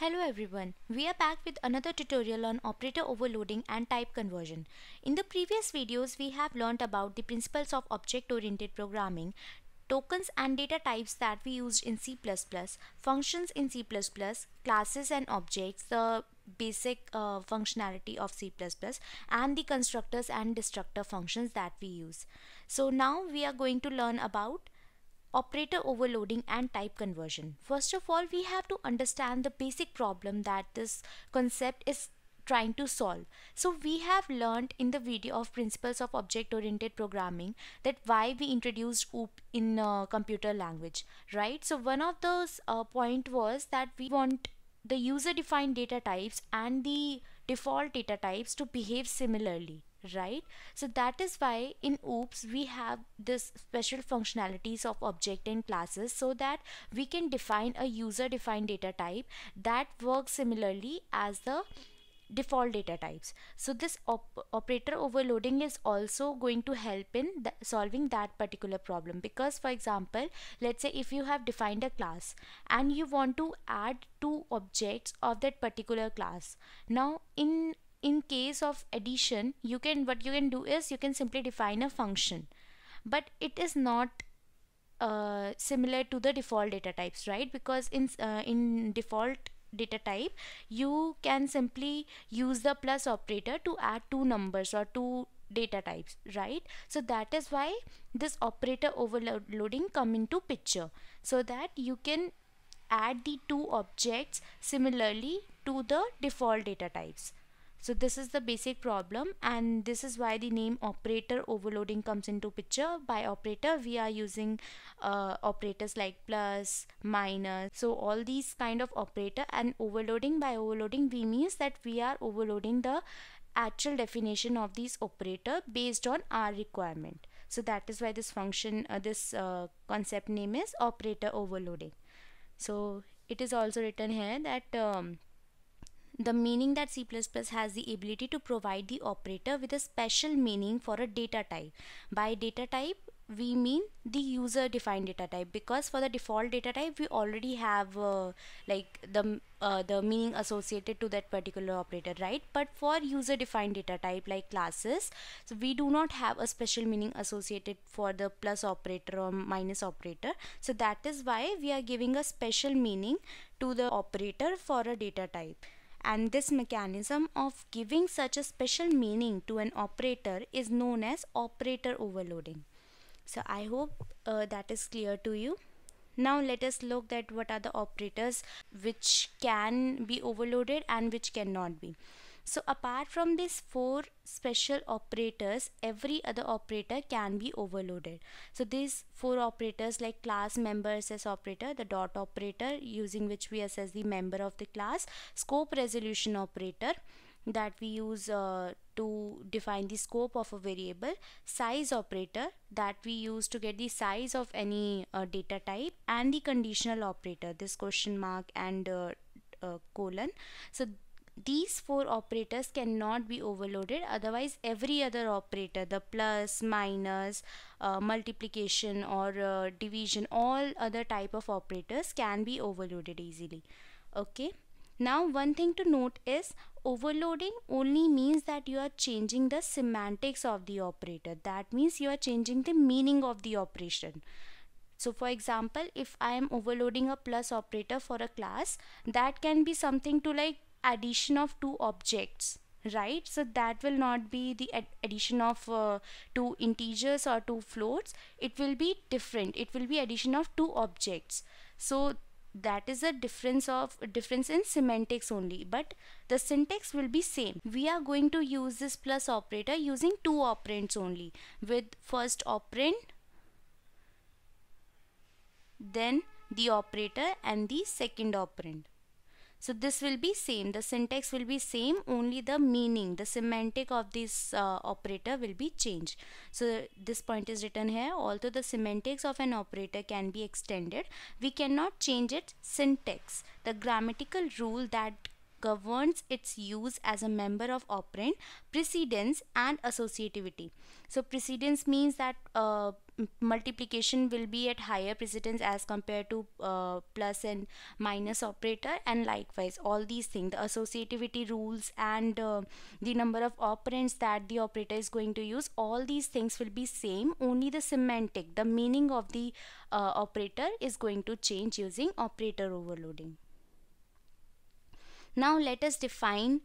Hello everyone, we are back with another tutorial on operator overloading and type conversion. In the previous videos, we have learned about the principles of object-oriented programming, tokens and data types that we used in C++, functions in C++, classes and objects, the basic uh, functionality of C++, and the constructors and destructor functions that we use. So now we are going to learn about operator overloading and type conversion. First of all, we have to understand the basic problem that this concept is trying to solve. So we have learned in the video of principles of object oriented programming that why we introduced OOP in uh, computer language, right? So one of those uh, point was that we want the user defined data types and the default data types to behave similarly right so that is why in oops we have this special functionalities of object and classes so that we can define a user defined data type that works similarly as the default data types so this op operator overloading is also going to help in th solving that particular problem because for example let's say if you have defined a class and you want to add two objects of that particular class now in in case of addition you can what you can do is you can simply define a function but it is not uh, similar to the default data types right because in uh, in default data type you can simply use the plus operator to add two numbers or two data types right so that is why this operator overloading come into picture so that you can add the two objects similarly to the default data types so this is the basic problem and this is why the name operator overloading comes into picture. By operator we are using uh, operators like plus, minus. So all these kind of operator and overloading by overloading we means that we are overloading the actual definition of these operator based on our requirement. So that is why this function uh, this uh, concept name is operator overloading. So it is also written here that um, the meaning that C++ has the ability to provide the operator with a special meaning for a data type. By data type, we mean the user defined data type because for the default data type we already have uh, like the uh, the meaning associated to that particular operator right but for user defined data type like classes so we do not have a special meaning associated for the plus operator or minus operator so that is why we are giving a special meaning to the operator for a data type and this mechanism of giving such a special meaning to an operator is known as operator overloading. So I hope uh, that is clear to you. Now let us look at what are the operators which can be overloaded and which cannot be. So apart from these four special operators, every other operator can be overloaded. So these four operators like class member assess operator, the dot operator using which we assess the member of the class, scope resolution operator that we use uh, to define the scope of a variable, size operator that we use to get the size of any uh, data type and the conditional operator, this question mark and uh, uh colon. So these four operators cannot be overloaded otherwise every other operator the plus minus uh, multiplication or uh, division all other type of operators can be overloaded easily okay now one thing to note is overloading only means that you are changing the semantics of the operator that means you are changing the meaning of the operation so for example if I am overloading a plus operator for a class that can be something to like addition of two objects right so that will not be the ad addition of uh, two integers or two floats it will be different it will be addition of two objects so that is a difference of difference in semantics only but the syntax will be same we are going to use this plus operator using two operands only with first operand then the operator and the second operand so this will be same. The syntax will be same. Only the meaning, the semantic of this uh, operator will be changed. So this point is written here. Although the semantics of an operator can be extended, we cannot change its syntax. The grammatical rule that governs its use as a member of operand precedence and associativity so precedence means that uh, multiplication will be at higher precedence as compared to uh, plus and minus operator and likewise all these things the associativity rules and uh, the number of operands that the operator is going to use all these things will be same only the semantic the meaning of the uh, operator is going to change using operator overloading now let us define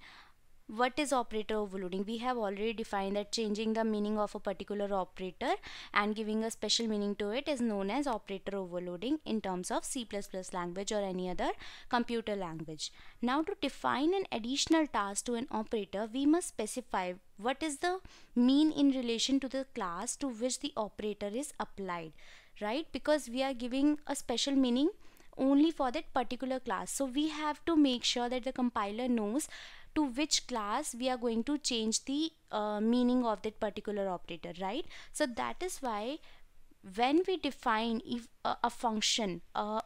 what is operator overloading we have already defined that changing the meaning of a particular operator and giving a special meaning to it is known as operator overloading in terms of C++ language or any other computer language now to define an additional task to an operator we must specify what is the mean in relation to the class to which the operator is applied right because we are giving a special meaning only for that particular class so we have to make sure that the compiler knows to which class we are going to change the uh, meaning of that particular operator right so that is why when we define if a function a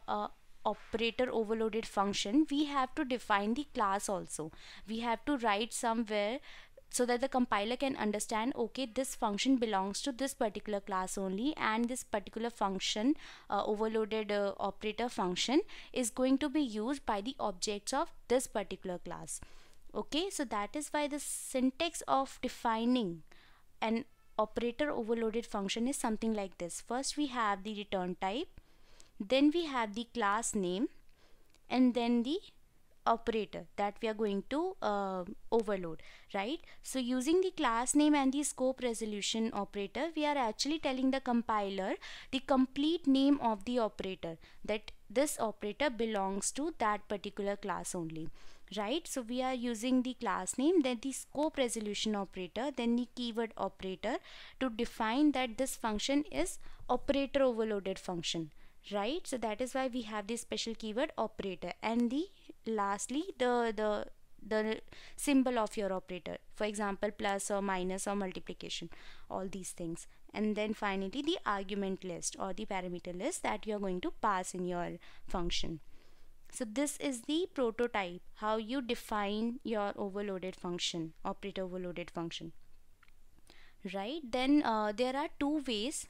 operator overloaded function we have to define the class also we have to write somewhere so that the compiler can understand okay this function belongs to this particular class only and this particular function uh, overloaded uh, operator function is going to be used by the objects of this particular class okay so that is why the syntax of defining an operator overloaded function is something like this first we have the return type then we have the class name and then the operator that we are going to uh, overload right so using the class name and the scope resolution operator we are actually telling the compiler the complete name of the operator that this operator belongs to that particular class only right so we are using the class name then the scope resolution operator then the keyword operator to define that this function is operator overloaded function right so that is why we have this special keyword operator and the lastly the the the symbol of your operator for example plus or minus or multiplication all these things and then finally the argument list or the parameter list that you are going to pass in your function so this is the prototype how you define your overloaded function operator overloaded function right then uh, there are two ways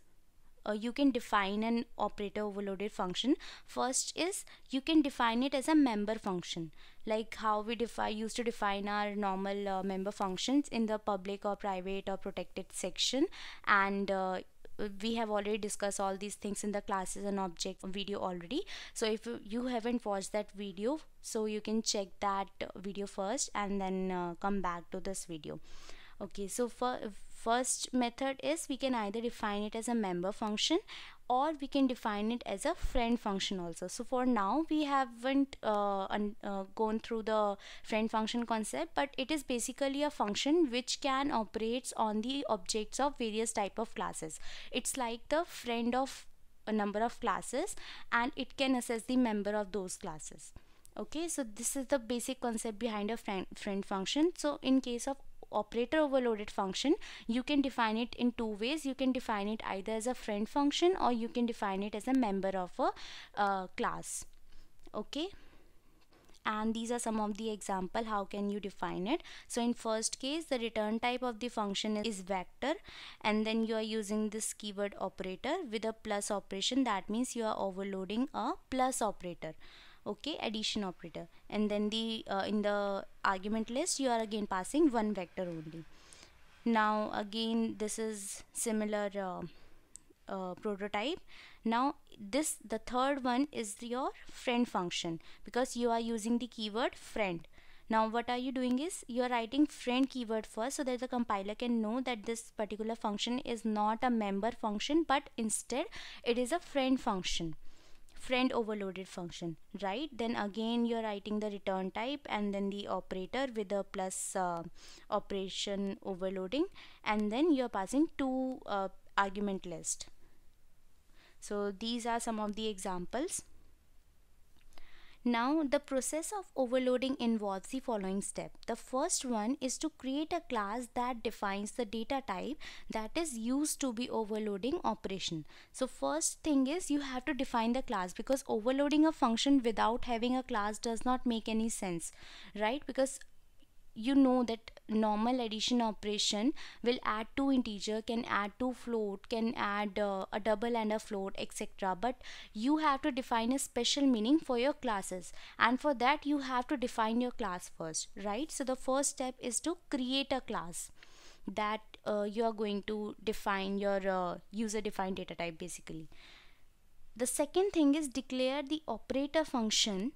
uh, you can define an operator overloaded function first is you can define it as a member function like how we defi used to define our normal uh, member functions in the public or private or protected section and uh, we have already discussed all these things in the classes and object video already so if you haven't watched that video so you can check that video first and then uh, come back to this video okay so for first method is we can either define it as a member function or we can define it as a friend function also so for now we haven't uh, uh, gone through the friend function concept but it is basically a function which can operates on the objects of various type of classes it's like the friend of a number of classes and it can assess the member of those classes okay so this is the basic concept behind a friend, friend function so in case of operator overloaded function you can define it in two ways you can define it either as a friend function or you can define it as a member of a uh, class okay and these are some of the example how can you define it so in first case the return type of the function is vector and then you are using this keyword operator with a plus operation that means you are overloading a plus operator okay addition operator and then the uh, in the argument list you are again passing one vector only now again this is similar uh, uh, prototype now this the third one is your friend function because you are using the keyword friend now what are you doing is you are writing friend keyword first so that the compiler can know that this particular function is not a member function but instead it is a friend function friend overloaded function right then again you're writing the return type and then the operator with the plus uh, operation overloading and then you're passing two uh, argument list so these are some of the examples now the process of overloading involves the following step. The first one is to create a class that defines the data type that is used to be overloading operation. So first thing is you have to define the class because overloading a function without having a class does not make any sense, right? Because you know that normal addition operation will add two integer can add two float can add uh, a double and a float etc but you have to define a special meaning for your classes and for that you have to define your class first right so the first step is to create a class that uh, you are going to define your uh, user defined data type basically the second thing is declare the operator function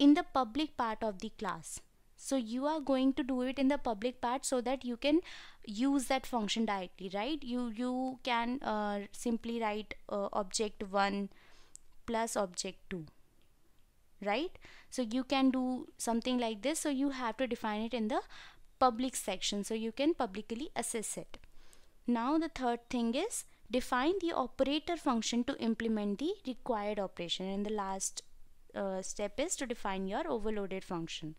in the public part of the class so you are going to do it in the public part so that you can use that function directly right you you can uh, simply write uh, object 1 plus object 2 right so you can do something like this so you have to define it in the public section so you can publicly access it now the third thing is define the operator function to implement the required operation and the last uh, step is to define your overloaded function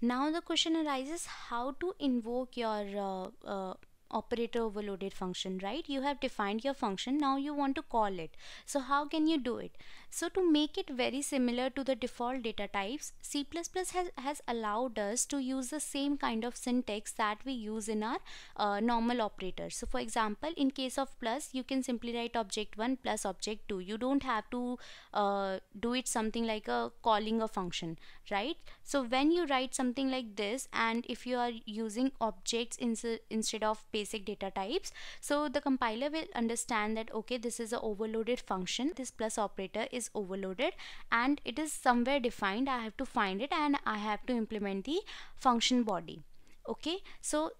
now the question arises how to invoke your uh, uh, operator overloaded function right you have defined your function now you want to call it so how can you do it so to make it very similar to the default data types, C++ has, has allowed us to use the same kind of syntax that we use in our uh, normal operators. So for example, in case of plus, you can simply write object 1 plus object 2. You don't have to uh, do it something like a calling a function, right? So when you write something like this and if you are using objects ins instead of basic data types, so the compiler will understand that, okay, this is a overloaded function. This plus operator is overloaded and it is somewhere defined I have to find it and I have to implement the function body okay so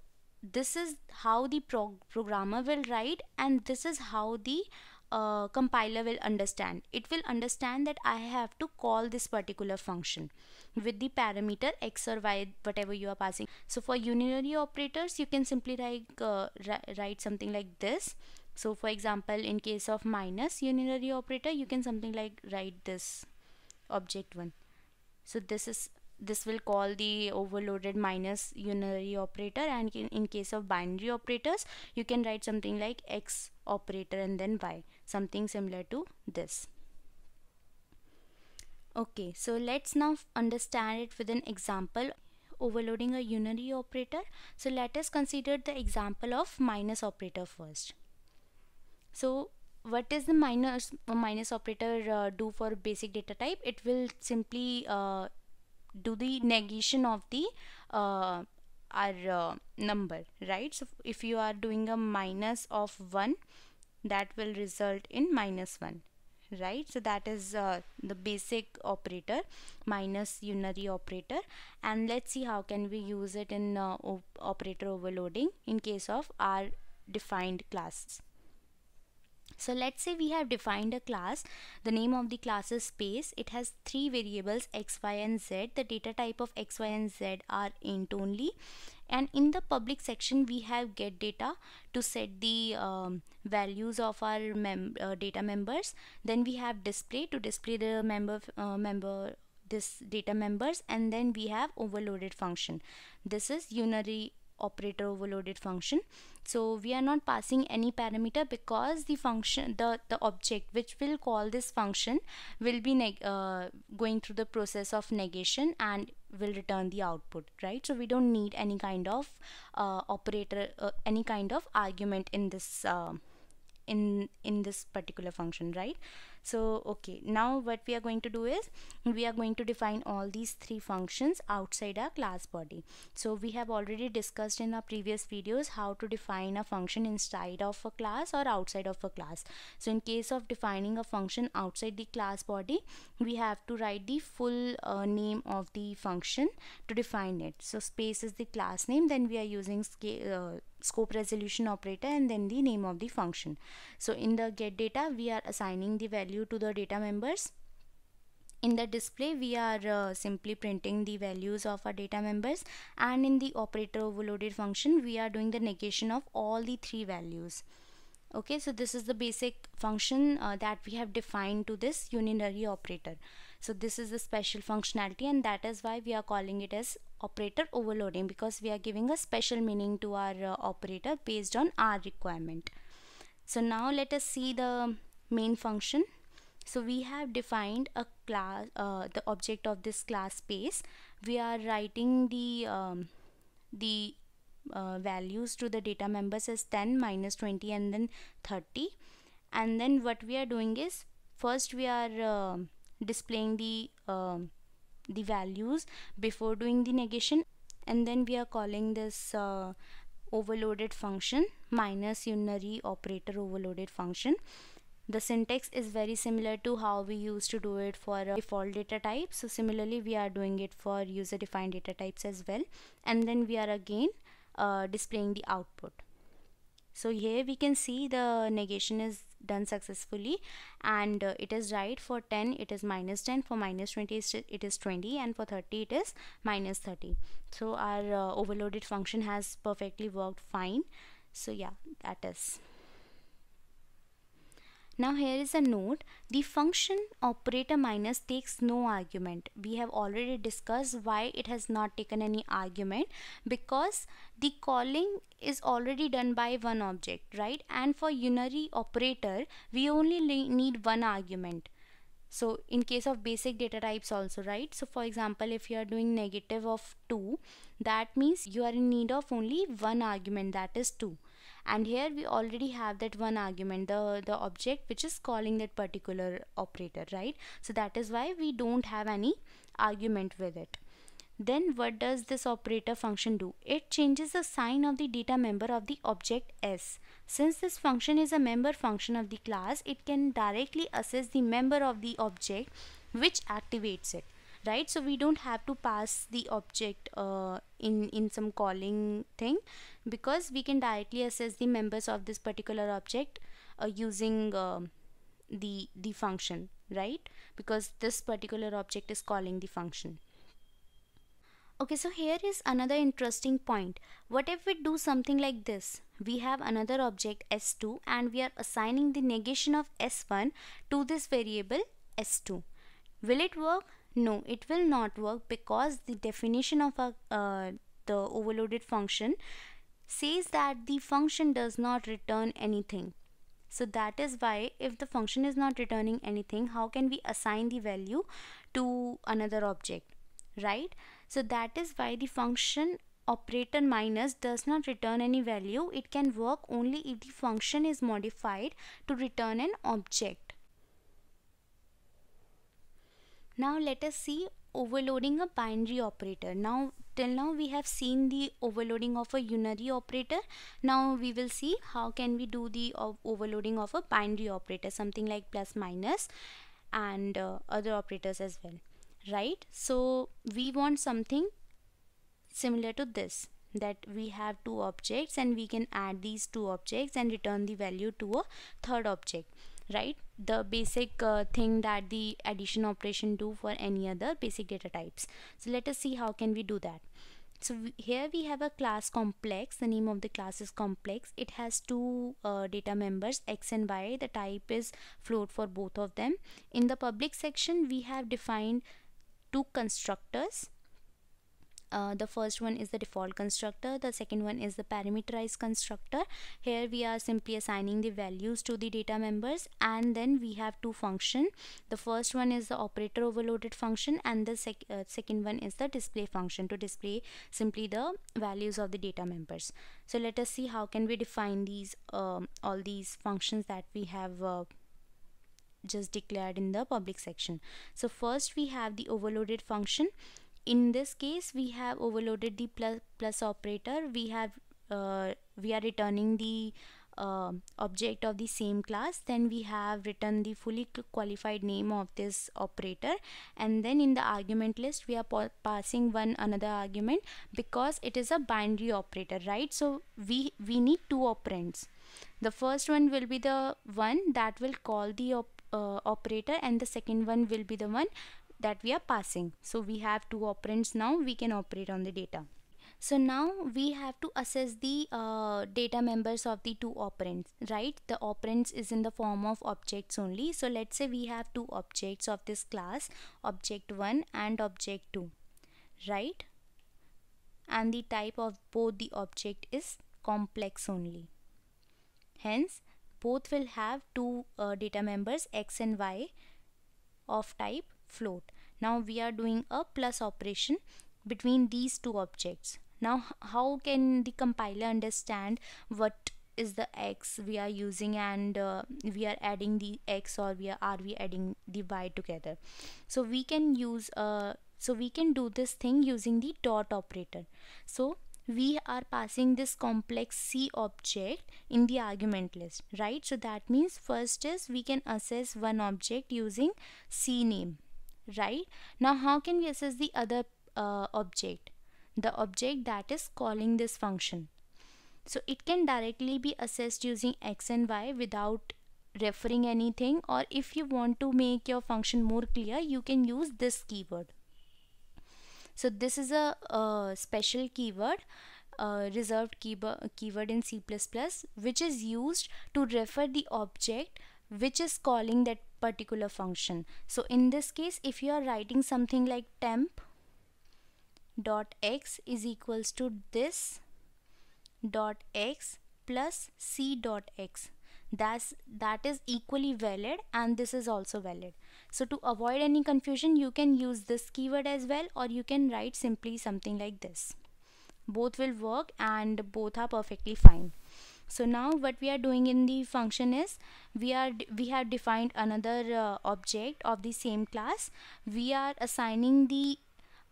this is how the prog programmer will write and this is how the uh, compiler will understand it will understand that I have to call this particular function with the parameter x or y whatever you are passing so for unary operators you can simply like uh, write something like this so for example, in case of minus unary operator, you can something like write this object one. So this is this will call the overloaded minus unary operator and in, in case of binary operators you can write something like x operator and then y something similar to this okay so let's now understand it with an example overloading a unary operator so let us consider the example of minus operator first so what does the minus minus operator uh, do for basic data type it will simply uh, do the negation of the uh, our uh, number right so if you are doing a minus of 1 that will result in minus 1 right so that is uh, the basic operator minus unary operator and let's see how can we use it in uh, op operator overloading in case of our defined classes so let's say we have defined a class. The name of the class is space. It has three variables x, y and z. The data type of x, y and z are int only. And in the public section we have get data to set the um, values of our mem uh, data members. Then we have display to display the member uh, member this data members and then we have overloaded function. This is unary operator overloaded function so we are not passing any parameter because the function the the object which will call this function will be uh, going through the process of negation and will return the output right so we don't need any kind of uh, operator uh, any kind of argument in this uh, in in this particular function right so okay now what we are going to do is we are going to define all these three functions outside our class body so we have already discussed in our previous videos how to define a function inside of a class or outside of a class so in case of defining a function outside the class body we have to write the full uh, name of the function to define it so space is the class name then we are using scale uh, scope resolution operator and then the name of the function. So in the get data we are assigning the value to the data members. In the display we are uh, simply printing the values of our data members and in the operator overloaded function we are doing the negation of all the three values. Okay so this is the basic function uh, that we have defined to this unary operator so this is the special functionality and that is why we are calling it as operator overloading because we are giving a special meaning to our uh, operator based on our requirement so now let us see the main function so we have defined a class uh, the object of this class space we are writing the um, the uh, values to the data members as 10 minus 20 and then 30 and then what we are doing is first we are uh, displaying the uh, the values before doing the negation and then we are calling this uh, overloaded function minus unary operator overloaded function the syntax is very similar to how we used to do it for default data type so similarly we are doing it for user defined data types as well and then we are again uh, displaying the output so here we can see the negation is done successfully and uh, it is right for 10 it is minus 10 for minus 20 it is 20 and for 30 it is minus 30 so our uh, overloaded function has perfectly worked fine so yeah that is now here is a note. The function operator minus takes no argument. We have already discussed why it has not taken any argument because the calling is already done by one object, right? And for unary operator, we only need one argument. So in case of basic data types also, right? So for example, if you are doing negative of 2, that means you are in need of only one argument that is 2 and here we already have that one argument the the object which is calling that particular operator right so that is why we don't have any argument with it then what does this operator function do it changes the sign of the data member of the object s since this function is a member function of the class it can directly assess the member of the object which activates it right so we don't have to pass the object uh, in in some calling thing because we can directly access the members of this particular object uh, using um, the the function right because this particular object is calling the function okay so here is another interesting point what if we do something like this we have another object s2 and we are assigning the negation of s1 to this variable s2 will it work no, it will not work because the definition of a, uh, the overloaded function says that the function does not return anything. So that is why if the function is not returning anything, how can we assign the value to another object, right? So that is why the function operator minus does not return any value. It can work only if the function is modified to return an object. Now let us see overloading a binary operator. Now till now we have seen the overloading of a unary operator. Now we will see how can we do the uh, overloading of a binary operator something like plus minus and uh, other operators as well right so we want something similar to this that we have two objects and we can add these two objects and return the value to a third object right the basic uh, thing that the addition operation do for any other basic data types so let us see how can we do that so here we have a class complex the name of the class is complex it has two uh, data members x and y the type is float for both of them in the public section we have defined two constructors uh, the first one is the default constructor the second one is the parameterized constructor here we are simply assigning the values to the data members and then we have two function the first one is the operator overloaded function and the sec uh, second one is the display function to display simply the values of the data members so let us see how can we define these um, all these functions that we have uh, just declared in the public section so first we have the overloaded function in this case we have overloaded the plus plus operator we have uh, we are returning the uh, object of the same class then we have written the fully qualified name of this operator and then in the argument list we are passing one another argument because it is a binary operator right so we we need two operands the first one will be the one that will call the op uh, operator and the second one will be the one that we are passing. So we have two operands now we can operate on the data. So now we have to assess the uh, data members of the two operands, right? The operands is in the form of objects only. So let's say we have two objects of this class, object 1 and object 2, right? And the type of both the object is complex only. Hence, both will have two uh, data members x and y of type float. Now we are doing a plus operation between these two objects. Now how can the compiler understand what is the x we are using and uh, we are adding the x or we are, are we adding the y together. So we can use uh, so we can do this thing using the dot operator. So we are passing this complex C object in the argument list, right? So that means first is we can access one object using C name right? Now how can we assess the other uh, object? The object that is calling this function. So it can directly be assessed using x and y without referring anything or if you want to make your function more clear you can use this keyword. So this is a special keyword reserved keyword in C++ which is used to refer the object which is calling that particular function so in this case if you are writing something like temp dot x is equals to this dot x plus c dot x that's that is equally valid and this is also valid so to avoid any confusion you can use this keyword as well or you can write simply something like this both will work and both are perfectly fine so now what we are doing in the function is we are we have defined another uh, object of the same class we are assigning the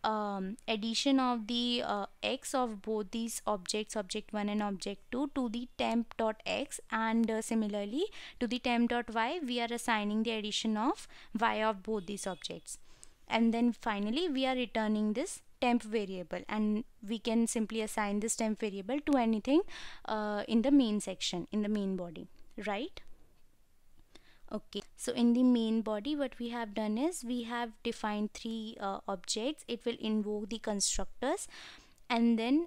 um, addition of the uh, x of both these objects object 1 and object 2 to the temp dot x and uh, similarly to the temp dot y we are assigning the addition of y of both these objects and then finally we are returning this temp variable and we can simply assign this temp variable to anything uh, in the main section in the main body right okay so in the main body what we have done is we have defined three uh, objects it will invoke the constructors and then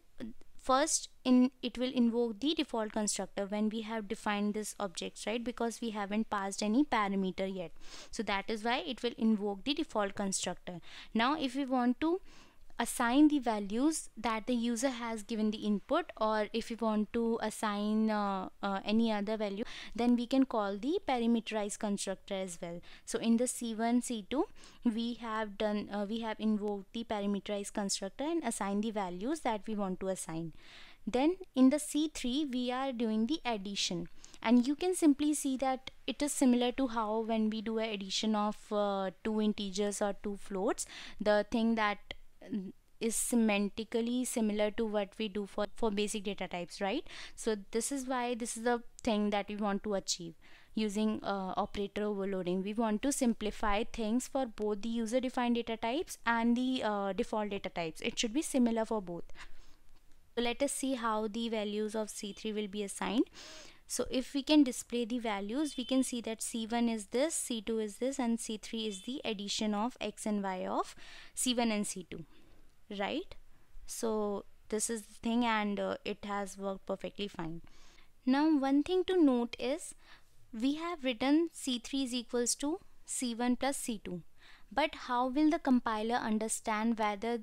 first in it will invoke the default constructor when we have defined this objects right because we haven't passed any parameter yet so that is why it will invoke the default constructor now if we want to assign the values that the user has given the input or if you want to assign uh, uh, any other value then we can call the parameterized constructor as well so in the c1 c2 we have done uh, we have invoked the parameterized constructor and assigned the values that we want to assign then in the c3 we are doing the addition and you can simply see that it is similar to how when we do an addition of uh, two integers or two floats the thing that is semantically similar to what we do for, for basic data types, right? So this is why this is the thing that we want to achieve using uh, operator overloading. We want to simplify things for both the user defined data types and the uh, default data types. It should be similar for both. So let us see how the values of C3 will be assigned. So if we can display the values, we can see that C1 is this, C2 is this and C3 is the addition of X and Y of C1 and C2, right so this is the thing and uh, it has worked perfectly fine now one thing to note is we have written c3 is equals to c1 plus c2 but how will the compiler understand whether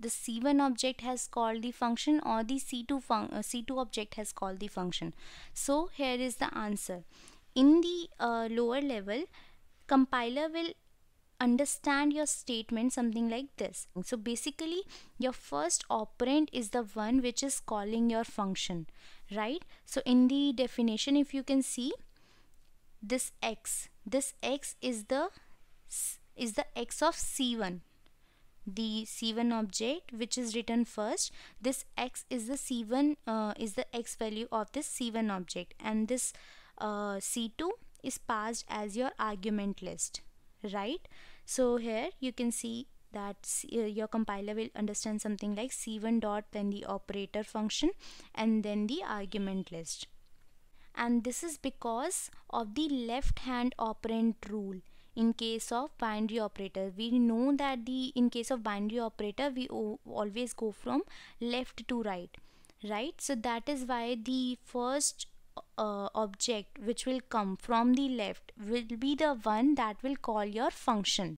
the c1 object has called the function or the c2 fun uh, c2 object has called the function so here is the answer in the uh, lower level compiler will understand your statement something like this. So basically your first operand is the one which is calling your function, right? So in the definition if you can see this x, this x is the is the x of c1 the c1 object which is written first this x is the c1 uh, is the x value of this c1 object and this uh, c2 is passed as your argument list right so here you can see that uh, your compiler will understand something like c1 dot then the operator function and then the argument list and this is because of the left hand operand rule in case of binary operator we know that the in case of binary operator we always go from left to right right so that is why the first uh, object which will come from the left will be the one that will call your function